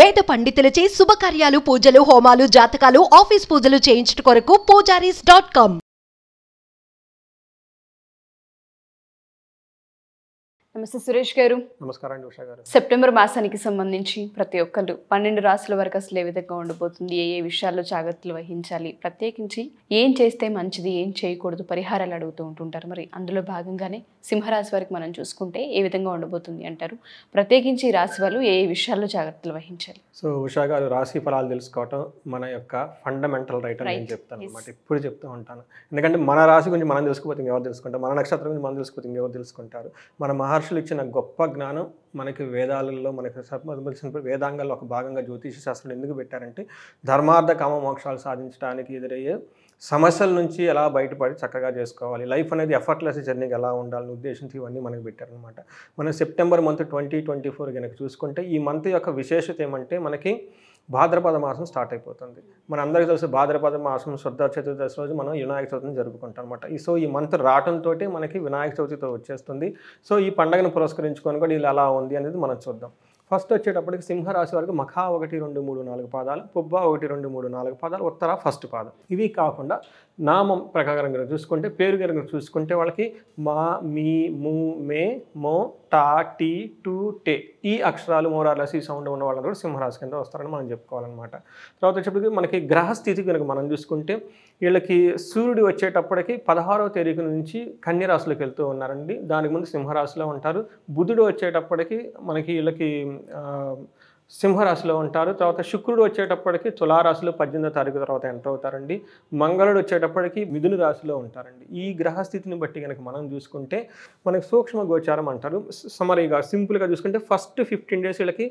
వేద పండితులచే శుభకార్యాలు పూజలు హోమాలు జాతకాలు ఆఫీస్ పూజలు చేయించుట కొరకు పూజారీస్ డాట్ కామ్ నమస్తే సురేష్ గారు నమస్కారం ఉషా గారు సెప్టెంబర్ మాసానికి సంబంధించి ప్రతి ఒక్కరు పన్నెండు రాసుల వరకు అసలు ఏ విధంగా ఉండబోతుంది ఏ ఏ విషయాల్లో జాగ్రత్తలు వహించాలి ప్రత్యేకించి ఏం చేస్తే మంచిది ఏం చేయకూడదు పరిహారాలు అడుగుతూ ఉంటుంటారు మరి అందులో భాగంగానే సింహరాశి వారికి మనం చూసుకుంటే ఏ విధంగా ఉండబోతుంది అంటారు ప్రత్యేకించి రాశి వాళ్ళు ఏ ఏ విషయాల్లో జాగ్రత్తలు వహించాలి సో ఉషా గారు రాశి ఫలాలు తెలుసుకోవటం మన యొక్క ఫండమెంటల్ రైట్ అని చెప్తాను అనమాట ఇప్పుడు చెప్తూ ఉంటాను ఎందుకంటే మన రాశి గురించి మనం తెలుసుకోవచ్చు ఎవరు తెలుసుకుంటారు మన నక్షత్రం గురించి మనం తెలుసుకోవచ్చు ఎవరు తెలుసుకుంటారు మన మహర్షి మహర్షులు ఇచ్చిన గొప్ప జ్ఞానం మనకి వేదాలలో మనకి సంబంధించిన వేదాంగాల్లో ఒక భాగంగా జ్యోతిష శాస్త్రం ఎందుకు పెట్టారంటే ధర్మార్థ కామ మోక్షాలు సాధించడానికి ఎదురయ్యే సమస్యల నుంచి ఎలా బయటపడి చక్కగా చేసుకోవాలి లైఫ్ అనేది ఎఫర్ట్లెస్ జర్నీకి ఎలా ఉండాలని ఉద్దేశించి ఇవన్నీ మనకు పెట్టారనమాట మనం September month twenty twenty four కనుక చూసుకుంటే ఈ మంత్ యొక్క విశేషత ఏమంటే మనకి భాద్రపద మాసం స్టార్ట్ అయిపోతుంది మనందరికీ తెలుసు భాద్రపద మాసం శ్రద్ధ చతుర్దశి రోజు మనం వినాయక చవితిని జరుపుకుంటాం అనమాట సో ఈ మంత్ రావడంతో మనకి వినాయక చవితితో వచ్చేస్తుంది సో ఈ పండగను పురస్కరించుకొని కూడా వీళ్ళు అలా ఉంది అనేది మనం చూద్దాం ఫస్ట్ వచ్చేటప్పటికి సింహరాశి వరకు మఖా ఒకటి రెండు మూడు నాలుగు పాదాలు పుబ్బ ఒకటి రెండు మూడు నాలుగు పాదాలు ఉత్తర ఫస్ట్ పాదం ఇవి కాకుండా నామం ప్రకారం కనుక చూసుకుంటే పేరు కనుక చూసుకుంటే వాళ్ళకి మా మీ మూ మే మో టా టీ టూ టే ఈ అక్షరాలు మోరాలసి సౌండ్ ఉన్న కూడా సింహరాశి కింద వస్తారని మనం చెప్పుకోవాలన్నమాట తర్వాత వచ్చేప్పటికి మనకి గ్రహస్థితి కనుక మనం చూసుకుంటే వీళ్ళకి సూర్యుడు వచ్చేటప్పటికి పదహారవ తేదీకి నుంచి కన్యరాశులకు వెళ్తూ ఉన్నారండి దానికి ముందు సింహరాశిలో ఉంటారు బుధుడు వచ్చేటప్పటికి మనకి వీళ్ళకి సింహరాశిలో ఉంటారు తర్వాత శుక్రుడు వచ్చేటప్పటికి తులారాశిలో పద్దెనిమిదో తారీఖు తర్వాత ఎంటర్ అవుతారండి మంగళుడు వచ్చేటప్పటికి మిథున రాశిలో ఉంటారండి ఈ గ్రహస్థితిని బట్టి కనుక మనం చూసుకుంటే మనకు సూక్ష్మ గోచారం అంటారు సమరీగా సింపుల్గా చూసుకుంటే ఫస్ట్ ఫిఫ్టీన్ డేస్ వీళ్ళకి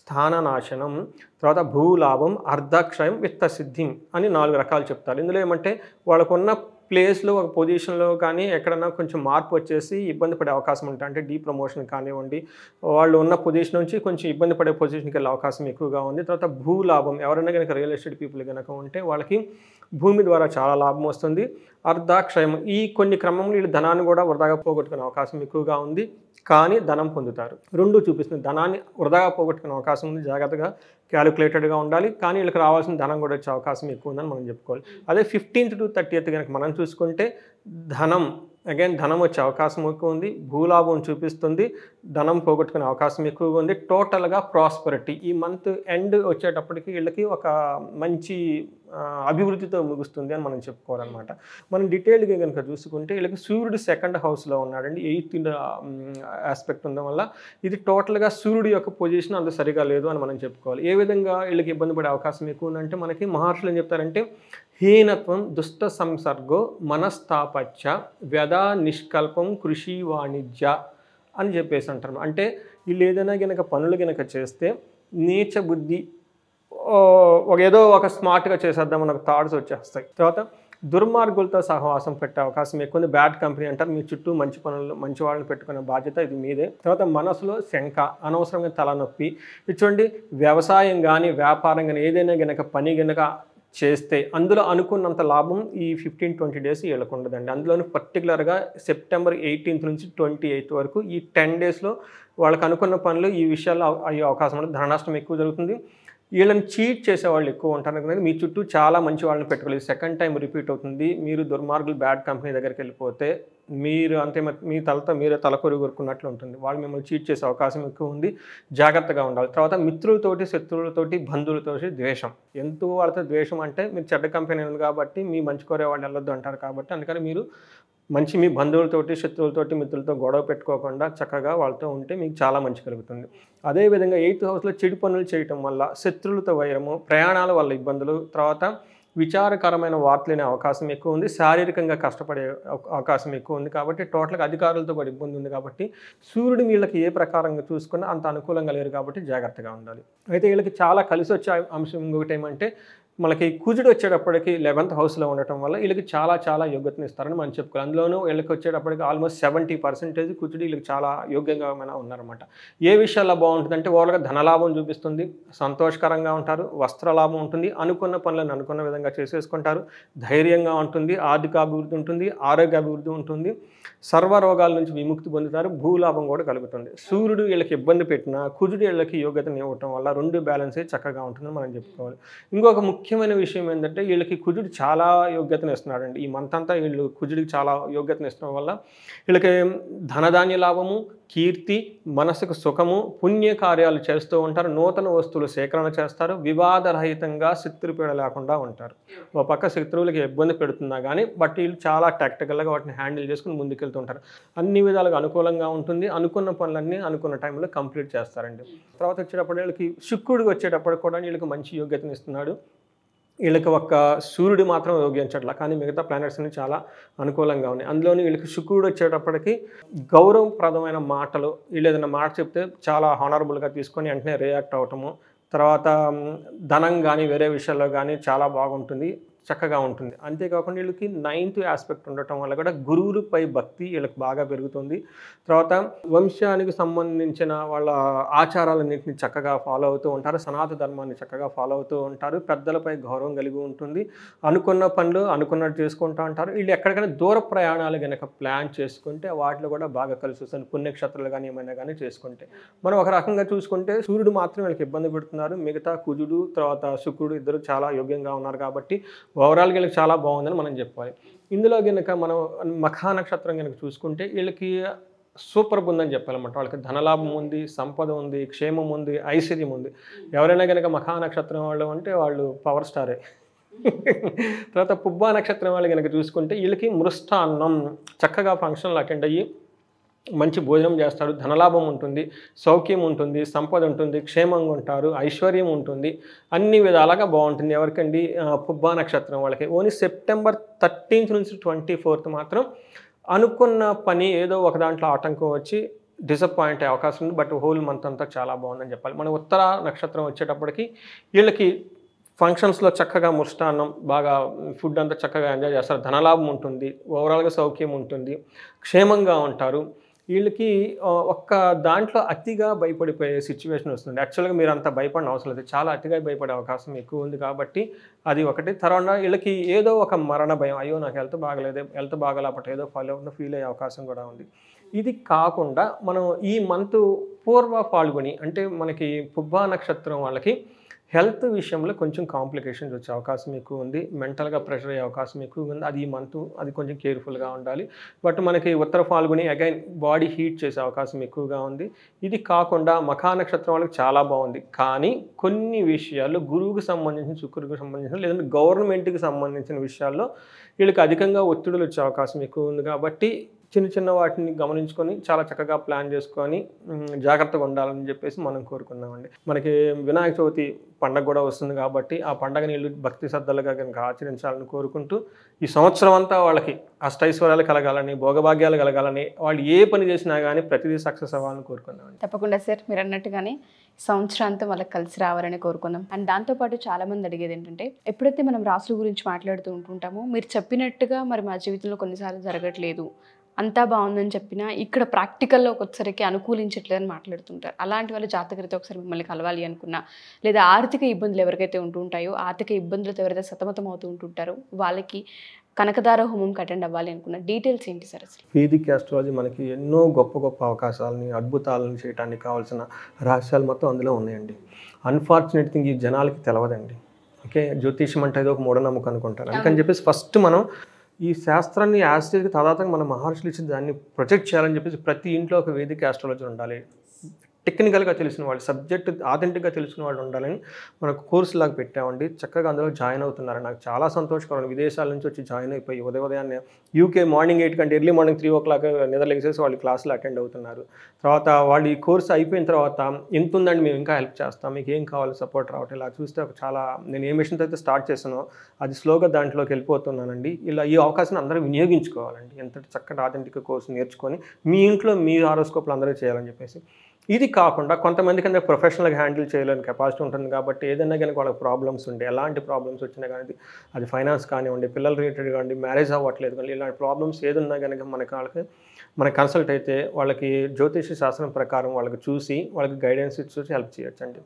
స్థాననాశనం తర్వాత భూలాభం అర్ధక్షయం విత్తసిద్ధి అని నాలుగు రకాలు చెప్తారు ఇందులో ఏమంటే వాళ్ళకున్న ప్లేస్లో ఒక పొజిషన్లో కానీ ఎక్కడన్నా కొంచెం మార్పు వచ్చేసి ఇబ్బంది పడే అవకాశం ఉంటుంది అంటే డీ ప్రమోషన్ కానివ్వండి వాళ్ళు ఉన్న పొజిషన్ నుంచి కొంచెం ఇబ్బంది పడే పొజిషన్కి వెళ్ళే అవకాశం ఎక్కువగా ఉంది తర్వాత భూ లాభం ఎవరైనా కనుక రియల్ ఎస్టేట్ పీపుల్ కనుక ఉంటే వాళ్ళకి భూమి ద్వారా చాలా లాభం వస్తుంది అర్ధాక్షయం ఈ కొన్ని క్రమంలో వీళ్ళు ధనాన్ని కూడా వృధాగా పోగొట్టుకునే అవకాశం ఎక్కువగా ఉంది కానీ ధనం పొందుతారు రెండు చూపిస్తుంది ధనాన్ని వృధాగా పోగొట్టుకునే అవకాశం ఉంది జాగ్రత్తగా క్యాలిక్యులేటెడ్గా ఉండాలి కానీ వీళ్ళకి రావాల్సిన ధనం కూడా వచ్చే అవకాశం ఎక్కువ ఉందని మనం చెప్పుకోవాలి అదే ఫిఫ్టీన్త్ టు థర్టీయత్ కనుక మనం చూసుకుంటే ధనం అగైన్ ధనం వచ్చే అవకాశం ఎక్కువ ఉంది భూలాభం చూపిస్తుంది ధనం పోగొట్టుకునే అవకాశం ఎక్కువగా ఉంది టోటల్గా ప్రాస్పరిటీ ఈ మంత్ ఎండ్ వచ్చేటప్పటికి వీళ్ళకి ఒక మంచి అభివృద్ధితో ముగుస్తుంది అని మనం చెప్పుకోవాలన్నమాట మనం డీటెయిల్డ్గా కనుక చూసుకుంటే వీళ్ళకి సూర్యుడు సెకండ్ హౌస్లో ఉన్నాడండి ఎయిత్ ఆస్పెక్ట్ ఉండడం వల్ల ఇది టోటల్గా సూర్యుడు యొక్క పొజిషన్ అంత సరిగా లేదు అని మనం చెప్పుకోవాలి ఏ విధంగా వీళ్ళకి ఇబ్బంది పడే అవకాశం ఎక్కువ ఉందంటే మనకి మహర్షులు ఏం చెప్తారంటే హీనత్వం దుష్ట సంసర్గో మనస్తాపత్య వ్యధ నిష్కల్పం కృషి వాణిజ్య అని చెప్పేసి అంటారు అంటే వీళ్ళు ఏదైనా కనుక పనులు కనుక చేస్తే నీచ బుద్ధి ఒక ఏదో ఒక స్మార్ట్గా చేసేద్దాం అన్న థాట్స్ వచ్చేస్తాయి తర్వాత దుర్మార్గులతో సహవాసం పెట్టే అవకాశం ఎక్కువ బ్యాడ్ కంపెనీ అంటారు మీ చుట్టూ మంచి పనులు మంచి వాళ్ళని పెట్టుకునే బాధ్యత ఇది మీదే తర్వాత మనసులో శంక అనవసరంగా తలనొప్పి ఇది చూడండి వ్యవసాయం కానీ వ్యాపారం కానీ ఏదైనా గనక పని గనక చేస్తే అందులో అనుకున్నంత లాభం ఈ ఫిఫ్టీన్ ట్వంటీ డేస్ వీళ్ళకు ఉండదండి అందులో పర్టికులర్గా సెప్టెంబర్ ఎయిటీన్త్ నుంచి ట్వంటీ ఎయిత్ వరకు ఈ టెన్ డేస్లో వాళ్ళకి అనుకున్న పనులు ఈ విషయాల్లో అయ్యే అవకాశం ధన నష్టం ఎక్కువ జరుగుతుంది వీళ్ళని చీట్ చేసేవాళ్ళు ఎక్కువ ఉంటారు కదా మీ చుట్టూ చాలా మంచి వాళ్ళని పెట్టుకోలేదు సెకండ్ టైం రిపీట్ అవుతుంది మీరు దుర్మార్గులు బ్యాడ్ కంపెనీ దగ్గరికి వెళ్ళిపోతే మీరు అంతే మీ తలతో మీరే తలకొరి కొరుకున్నట్లు ఉంటుంది వాళ్ళు మిమ్మల్ని చీట్ చేసే అవకాశం ఎక్కువ ఉంది జాగ్రత్తగా ఉండాలి తర్వాత మిత్రులతోటి శత్రువులతోటి బంధువులతోటి ద్వేషం ఎంతో వాళ్ళతో ద్వేషం అంటే మీరు చెడ్డ కంపెనీ ఉంది కాబట్టి మీ మంచి కోరే వాళ్ళు వెళ్ళొద్దు అంటారు కాబట్టి అందుకని మీరు మంచి మీ బంధువులతోటి శత్రువులతోటి మిత్రులతో గొడవ పెట్టుకోకుండా చక్కగా వాళ్ళతో ఉంటే మీకు చాలా మంచి కలుగుతుంది అదేవిధంగా ఎయిత్ హౌస్లో చెడు పనులు చేయటం వల్ల శత్రులతో వైరము ప్రయాణాల వల్ల ఇబ్బందులు తర్వాత విచారకరమైన వార్తలేని అవకాశం ఎక్కువ ఉంది శారీరకంగా కష్టపడే అవకాశం ఎక్కువ ఉంది కాబట్టి టోటల్గా అధికారులతో కూడా ఇబ్బంది ఉంది కాబట్టి సూర్యుడు వీళ్ళకి ఏ ప్రకారంగా చూసుకున్నా అంత అనుకూలంగా లేరు కాబట్టి జాగ్రత్తగా ఉండాలి అయితే వీళ్ళకి చాలా కలిసి వచ్చే అంశం ఇంకొకటి ఏమంటే మనకి కుజుడు వచ్చేటప్పటికి లెవెంత్ హౌస్లో ఉండటం వల్ల వీళ్ళకి చాలా చాలా యోగ్యతను ఇస్తారని మనం చెప్పుకోవాలి అందులోనూ వీళ్ళకి వచ్చేటప్పటికి ఆల్మోస్ట్ సెవెంటీ పర్సెంటేజ్ కుజుడు వీళ్ళకి చాలా యోగ్యంగా మన ఉన్నారన్నమాట ఏ విషయాల్లో బాగుంటుందంటే ఓవర్గా ధనలాభం చూపిస్తుంది సంతోషకరంగా ఉంటారు వస్త్రలాభం ఉంటుంది అనుకున్న పనులను అనుకున్న విధంగా చేసేసుకుంటారు ధైర్యంగా ఉంటుంది ఆర్థిక అభివృద్ధి ఉంటుంది ఆరోగ్య అభివృద్ధి ఉంటుంది సర్వరోగాల నుంచి విముక్తి పొందుతారు భూలాభం కూడా కలుగుతుంది సూర్యుడు వీళ్ళకి ఇబ్బంది పెట్టినా కుజుడు వీళ్ళకి యోగ్యతను ఇవ్వటం వల్ల రెండు బ్యాలెన్సే చక్కగా ఉంటుందని మనం చెప్పుకోవాలి ఇంకొక ముఖ్యమైన విషయం ఏంటంటే వీళ్ళకి కుజుడు చాలా యోగ్యతను ఇస్తున్నాడండి ఈ మంత్ అంతా వీళ్ళు కుజుడికి చాలా యోగ్యతను ఇస్తడం వల్ల వీళ్ళకి ధనధాన్య లాభము కీర్తి మనసుకు సుఖము పుణ్యకార్యాలు చేస్తూ ఉంటారు నూతన వస్తువులు సేకరణ చేస్తారు వివాదరహితంగా శత్రుపీడ లేకుండా ఉంటారు ఒక పక్క శత్రువులకి ఇబ్బంది పెడుతున్నా కానీ బట్ వీళ్ళు చాలా టాక్టికల్గా వాటిని హ్యాండిల్ చేసుకుని ముందుకెళ్తూ ఉంటారు అన్ని విధాలుగా అనుకూలంగా ఉంటుంది అనుకున్న పనులన్నీ అనుకున్న టైంలో కంప్లీట్ చేస్తారండి తర్వాత వచ్చేటప్పుడు వీళ్ళకి శుక్రుడికి వచ్చేటప్పుడు కూడా వీళ్ళకి మంచి యోగ్యతను ఇస్తున్నాడు వీళ్ళకి ఒక్క సూర్యుడు మాత్రం యోగించట్లా కానీ మిగతా ప్లానెట్స్ అన్ని చాలా అనుకూలంగా ఉన్నాయి అందులోని వీళ్ళకి శుక్రుడు వచ్చేటప్పటికి గౌరవప్రదమైన మాటలు వీళ్ళు ఏదైనా మాట చెప్తే చాలా హానరబుల్గా తీసుకొని వెంటనే రియాక్ట్ అవటము తర్వాత ధనం కానీ వేరే విషయాల్లో కానీ చాలా బాగుంటుంది చక్కగా ఉంటుంది అంతేకాకుండా వీళ్ళకి నైన్త్ ఆస్పెక్ట్ ఉండటం వల్ల కూడా గురువులపై భక్తి వీళ్ళకి బాగా పెరుగుతుంది తర్వాత వంశానికి సంబంధించిన వాళ్ళ ఆచారాలన్నింటినీ చక్కగా ఫాలో అవుతూ ఉంటారు సనాత ధర్మాన్ని చక్కగా ఫాలో అవుతూ ఉంటారు పెద్దలపై గౌరవం కలిగి ఉంటుంది అనుకున్న పనులు అనుకున్నట్టు చేసుకుంటూ ఉంటారు వీళ్ళు ఎక్కడికైనా దూర ప్రయాణాలు కనుక ప్లాన్ చేసుకుంటే వాటిలో కూడా బాగా కలిసి వస్తుంది పుణ్యక్షేత్రాలు కానీ ఏమైనా కానీ చేసుకుంటే మనం ఒక రకంగా చూసుకుంటే సూర్యుడు మాత్రం వీళ్ళకి ఇబ్బంది పెడుతున్నారు మిగతా కుజుడు తర్వాత శుక్రుడు ఇద్దరు చాలా యోగ్యంగా ఉన్నారు కాబట్టి ఓవరాల్ వీళ్ళకి చాలా బాగుందని మనం చెప్పాలి ఇందులో కనుక మనం మఖా నక్షత్రం కనుక చూసుకుంటే వీళ్ళకి సూపర్ ఉందని చెప్పాలన్నమాట వాళ్ళకి ధనలాభం ఉంది సంపద ఉంది క్షేమం ఉంది ఐశ్వర్యం ఉంది ఎవరైనా కనుక మఖా నక్షత్రం వాళ్ళు అంటే వాళ్ళు పవర్ స్టారే తర్వాత పుబ్బా నక్షత్రం వాళ్ళు కనుక చూసుకుంటే వీళ్ళకి మృష్టాన్నం చక్కగా ఫంక్షన్లు అటెండ్ అయ్యి మంచి భోజనం చేస్తారు ధనలాభం ఉంటుంది సౌఖ్యం ఉంటుంది సంపద ఉంటుంది క్షేమంగా ఉంటారు ఐశ్వర్యం ఉంటుంది అన్ని విధాలుగా బాగుంటుంది ఎవరికండి పుబ్బా నక్షత్రం వాళ్ళకి ఓన్లీ సెప్టెంబర్ థర్టీన్త్ నుంచి ట్వంటీ ఫోర్త్ మాత్రం అనుకున్న పని ఏదో ఒక దాంట్లో ఆటంకం వచ్చి డిసప్పాయింట్ అయ్యే అవకాశం ఉంది బట్ హోల్ మంత్ అంతా చాలా బాగుందని చెప్పాలి మన ఉత్తర నక్షత్రం వచ్చేటప్పటికి వీళ్ళకి ఫంక్షన్స్లో చక్కగా ముష్టాన్నం బాగా ఫుడ్ అంతా చక్కగా ఎంజాయ్ చేస్తారు ధనలాభం ఉంటుంది ఓవరాల్గా సౌఖ్యం ఉంటుంది క్షేమంగా ఉంటారు వీళ్ళకి ఒక్క దాంట్లో అతిగా భయపడిపోయే సిచ్యువేషన్ వస్తుంది యాక్చువల్గా మీరు అంత భయపడిన అవసరం లేదు చాలా అతిగా భయపడే అవకాశం ఎక్కువ ఉంది కాబట్టి అది ఒకటి తర్వాత వీళ్ళకి ఏదో ఒక మరణ భయం అయ్యో నాకు హెల్త్ బాగలేదు హెల్త్ బాగలేకపోతే ఏదో ఫాలో అవుతుందో ఫీల్ అయ్యే అవకాశం కూడా ఉంది ఇది కాకుండా మనం ఈ మంత్ పూర్వ పాల్గొని అంటే మనకి పుబ్బా నక్షత్రం వాళ్ళకి హెల్త్ విషయంలో కొంచెం కాంప్లికేషన్స్ వచ్చే అవకాశం ఎక్కువ ఉంది మెంటల్గా ప్రెషర్ అయ్యే అవకాశం ఎక్కువ ఉంది అది ఈ మంత్ అది కొంచెం కేర్ఫుల్గా ఉండాలి బట్ మనకి Uttara Phalguni again body heat చేసే అవకాశం ఎక్కువగా ఉంది ఇది కాకుండా మఖా నక్షత్రం వాళ్ళకి చాలా బాగుంది కానీ కొన్ని విషయాలు గురువుకు సంబంధించిన శుక్రుడికి సంబంధించిన లేదంటే గవర్నమెంట్కి సంబంధించిన విషయాల్లో వీళ్ళకి అధికంగా ఒత్తిడులు వచ్చే అవకాశం ఎక్కువ ఉంది కాబట్టి చిన్న చిన్న వాటిని గమనించుకొని చాలా చక్కగా ప్లాన్ చేసుకొని జాగ్రత్తగా ఉండాలని చెప్పేసి మనం కోరుకున్నామండి మనకి వినాయక చవితి పండగ కూడా వస్తుంది కాబట్టి ఆ పండగని నీళ్ళు భక్తి శ్రద్ధలుగా కనుక ఆచరించాలని కోరుకుంటూ ఈ సంవత్సరం అంతా వాళ్ళకి అష్టైశ్వర్యాలు కలగాలని భోగభాగ్యాలు కలగాలని వాళ్ళు ఏ పని చేసినా కానీ ప్రతిదీ సక్సెస్ అవ్వాలని కోరుకున్నామండి తప్పకుండా సార్ మీరు అన్నట్టుగానే సంవత్సరాంతం వాళ్ళకి కలిసి రావాలని కోరుకుందాం అండ్ దాంతోపాటు చాలామంది అడిగేది ఏంటంటే ఎప్పుడైతే మనం రాసుల గురించి మాట్లాడుతూ ఉంటుంటామో మీరు చెప్పినట్టుగా మరి మా జీవితంలో కొన్నిసార్లు జరగట్లేదు అంతా బాగుందని చెప్పినా ఇక్కడ ప్రాక్టికల్లో ఒకసారికి అనుకూలించట్లేదని మాట్లాడుతుంటారు అలాంటి వాళ్ళు జాతకరితో ఒకసారి మిమ్మల్ని కలవాలి అనుకున్నా లేదా ఆర్థిక ఇబ్బందులు ఎవరికైతే ఉంటుంటాయో ఆర్థిక ఇబ్బందులతో ఎవరైతే సతమతం అవుతూ ఉంటుంటారో వాళ్ళకి కనకదార హోమం అటెండ్ అవ్వాలి అనుకున్న డీటెయిల్స్ ఏంటి సార్ అసలు వేదిక్ ఆస్ట్రాలజీ మనకి ఎన్నో గొప్ప గొప్ప అవకాశాలని అద్భుతాలను చేయడానికి కావాల్సిన రహస్యాలు మొత్తం అందులో ఉన్నాయండి అన్ఫార్చునేట్ థింగ్ ఈ జనాలకి తెలవదండి ఓకే జ్యోతిషం అంటే ఏదో ఒక మూఢనమ్మకం అనుకుంటారు అందుకని చెప్పేసి ఫస్ట్ మనం ఈ శాస్త్రాన్ని యాస్ట్రేజ్కి తాదాతంగా మన మహర్షులు ఇచ్చిన దాన్ని ప్రొజెక్ట్ చేయాలని చెప్పేసి ప్రతి ఇంట్లో ఒక వేదిక ఆస్ట్రాలజీ ఉండాలి టెక్నికల్గా తెలిసిన వాళ్ళు సబ్జెక్ట్ ఆథెంటిక్గా తెలిసిన వాళ్ళు ఉండాలని మనకు కోర్సు లాగా పెట్టామండి చక్కగా అందులో జాయిన్ అవుతున్నారు నాకు చాలా సంతోషకరం విదేశాల నుంచి వచ్చి జాయిన్ అయిపోయి ఉదయం ఉదయాన్నే యూకే మార్నింగ్ ఎయిట్ కంటే early morning three o'clock నిద్రలేసేసి వాళ్ళు క్లాసులు అటెండ్ అవుతున్నారు తర్వాత వాళ్ళు ఈ కోర్సు అయిపోయిన తర్వాత ఎంత ఉందండి మేము ఇంకా హెల్ప్ చేస్తాం మీకు ఏం కావాలి సపోర్ట్ రావటం ఇలా చూస్తే చాలా నేను ఏ మిషన్తో అయితే స్టార్ట్ చేశానో అది స్లోగా దాంట్లోకి వెళ్ళిపోతున్నానండి ఇలా ఈ అవకాశాన్ని అందరూ వినియోగించుకోవాలండి ఎంత చక్కటి ఆథెంటిక్ కోర్సు నేర్చుకొని మీ ఇంట్లో మీ హారోస్కోప్లు అందరూ చేయాలని చెప్పేసి ఇది కాకుండా కొంతమంది కనుక ప్రొఫెషనల్గా హ్యాండిల్ చేయలేని కెపాసిటీ ఉంటుంది కాబట్టి ఏదైనా కనుక వాళ్ళకి ప్రాబ్లమ్స్ ఉండే ఎలాంటి ప్రాబ్లమ్స్ వచ్చినా కానీ అది ఫైనాన్స్ కానివ్వండి పిల్లల రిలేటెడ్ కానివ్వండి మ్యారేజ్ అవ్వట్లేదు కానీ ఇలాంటి ప్రాబ్లమ్స్ ఏదన్నా కనుక మనకి వాళ్ళకి మన కన్సల్ట్ అయితే వాళ్ళకి జ్యోతిష శాస్త్రం ప్రకారం వాళ్ళకి చూసి వాళ్ళకి గైడెన్స్ ఇచ్చి హెల్ప్ చేయొచ్చండి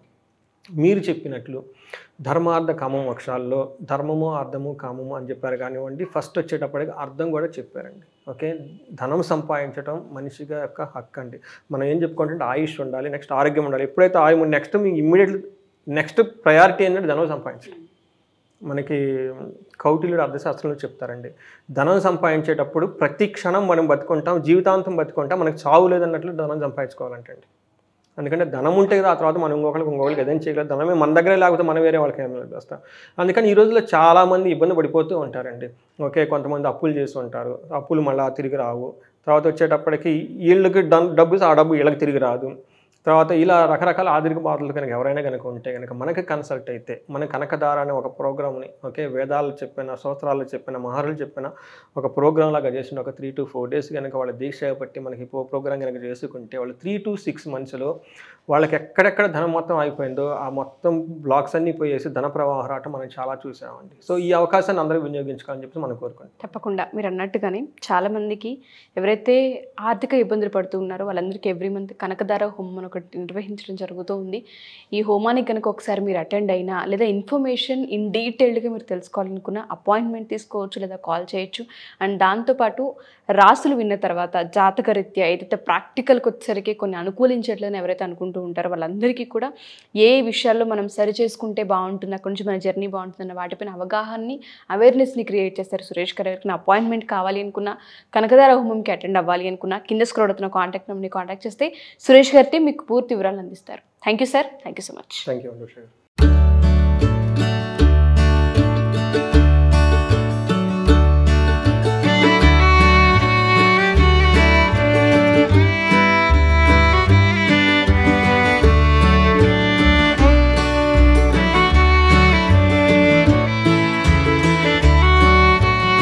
మీరు చెప్పినట్లు ధర్మార్థ కామం అక్షరాల్లో ధర్మము అర్థము కామము అని చెప్పారు కానివ్వండి ఫస్ట్ వచ్చేటప్పటికి అర్థం కూడా చెప్పారండి ఓకే ధనం సంపాదించడం మనిషిగా యొక్క హక్కు అండి మనం ఏం చెప్పుకుంటే ఆయుష్ ఉండాలి నెక్స్ట్ ఆరోగ్యం ఉండాలి ఎప్పుడైతే ఆయు నెక్స్ట్ మీకు ఇమ్మీడియట్లీ నెక్స్ట్ ప్రయారిటీ ఏంటంటే ధనం సంపాదించడం మనకి కౌటిల్యుడు అర్థశాస్త్రంలో చెప్తారండి ధనం సంపాదించేటప్పుడు ప్రతి క్షణం మనం బతుకుంటాం జీవితాంతం బతుకుంటాం మనకు చావు లేదన్నట్లు ధనం సంపాదించుకోవాలంటండి ఎందుకంటే ధనం ఉంటే కదా ఆ తర్వాత మనం ఇంకొకరికి ఇంకొకరికి ఏదైనా చేయగలరు ధనమే మన దగ్గరే లేకపోతే మనం వేరే వాళ్ళకి ఏమైనా చేస్తాం అందుకని ఈ రోజుల్లో చాలామంది ఇబ్బంది పడిపోతూ ఉంటారండి ఓకే కొంతమంది అప్పులు చేసి ఉంటారు అప్పులు మళ్ళీ తిరిగి రావు తర్వాత వచ్చేటప్పటికి వీళ్ళకి డబ్బు ఆ డబ్బు వీళ్ళకి తిరిగి రాదు తర్వాత ఇలా రకరకాల ఆధునిక బాధలు కనుక ఎవరైనా కనుక ఉంటే కనుక మనకి కన్సల్ట్ అయితే మన కనకదార అనే ఒక ప్రోగ్రామ్ని ఓకే వేదాలు చెప్పిన సంవత్సరాలు చెప్పిన మహర్లు చెప్పిన ఒక ప్రోగ్రామ్ లాగా చేసిన ఒక త్రీ టు ఫోర్ డేస్ కనుక వాళ్ళ దీక్ష పట్టి మనకి ప్రోగ్రామ్ కనుక చేసుకుంటే వాళ్ళు త్రీ టు సిక్స్ మంత్స్లో వాళ్ళకి ఎక్కడెక్కడ ధనం మొత్తం అయిపోయిందో ఆ మొత్తం బ్లాక్స్ అన్నీ పోయేసి ధన ప్రవాహ మనం చాలా చూసామండి సో ఈ అవకాశాన్ని అందరూ వినియోగించుకోవాలని చెప్పి మనం కోరుకుంటాం తప్పకుండా మీరు అన్నట్టుగానే చాలామందికి ఎవరైతే ఆర్థిక ఇబ్బందులు పడుతూ ఉన్నారో వాళ్ళందరికీ ఎవ్రీ మంత్ కనకధార హోమం ఒకటి నిర్వహించడం జరుగుతూ ఉంది ఈ హోమానికి కనుక ఒకసారి మీరు అటెండ్ అయినా లేదా ఇన్ఫర్మేషన్ ఇన్ డీటెయిల్డ్గా మీరు తెలుసుకోవాలనుకున్న అపాయింట్మెంట్ తీసుకోవచ్చు లేదా కాల్ చేయొచ్చు అండ్ దాంతోపాటు రాసులు విన్న తర్వాత జాతకరీత్యా ఏదైతే ప్రాక్టికల్కి వచ్చేసరికి కొన్ని అనుకూలించట్లని ఎవరైతే అనుకుంటారు చేసుకుంటూ ఉంటారు వాళ్ళందరికీ కూడా ఏ విషయాల్లో మనం సరి చేసుకుంటే బాగుంటుంది అక్కడ నుంచి మన జర్నీ బాగుంటుందన్న వాటిపైన అవగాహనని అవేర్నెస్ని క్రియేట్ చేస్తారు సురేష్ గారు ఎవరికైనా అపాయింట్మెంట్ కావాలి అనుకున్నా కనకదార హోమంకి అటెండ్ అవ్వాలి అనుకున్నా కింద స్క్రోడ్ అవుతున్న కాంటాక్ట్ నెంబర్ని కాంటాక్ట్ చేస్తే సురేష్ గారితో మీకు పూర్తి వివరాలు అందిస్తారు thank you sir thank you so much thank you